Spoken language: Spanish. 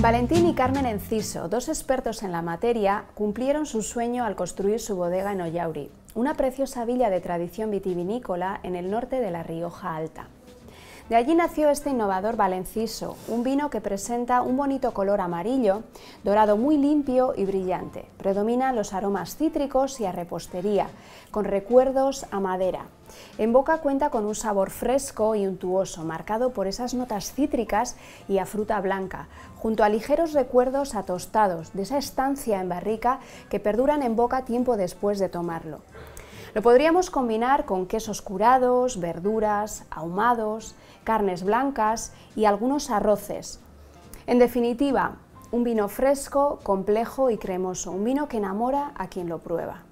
Valentín y Carmen Enciso, dos expertos en la materia, cumplieron su sueño al construir su bodega en Ollauri, una preciosa villa de tradición vitivinícola en el norte de la Rioja Alta. De allí nació este innovador Valenciso, un vino que presenta un bonito color amarillo, dorado muy limpio y brillante. Predominan los aromas cítricos y a repostería, con recuerdos a madera. En boca cuenta con un sabor fresco y untuoso, marcado por esas notas cítricas y a fruta blanca, junto a ligeros recuerdos a tostados de esa estancia en barrica que perduran en boca tiempo después de tomarlo. Lo podríamos combinar con quesos curados, verduras, ahumados, carnes blancas y algunos arroces. En definitiva, un vino fresco, complejo y cremoso, un vino que enamora a quien lo prueba.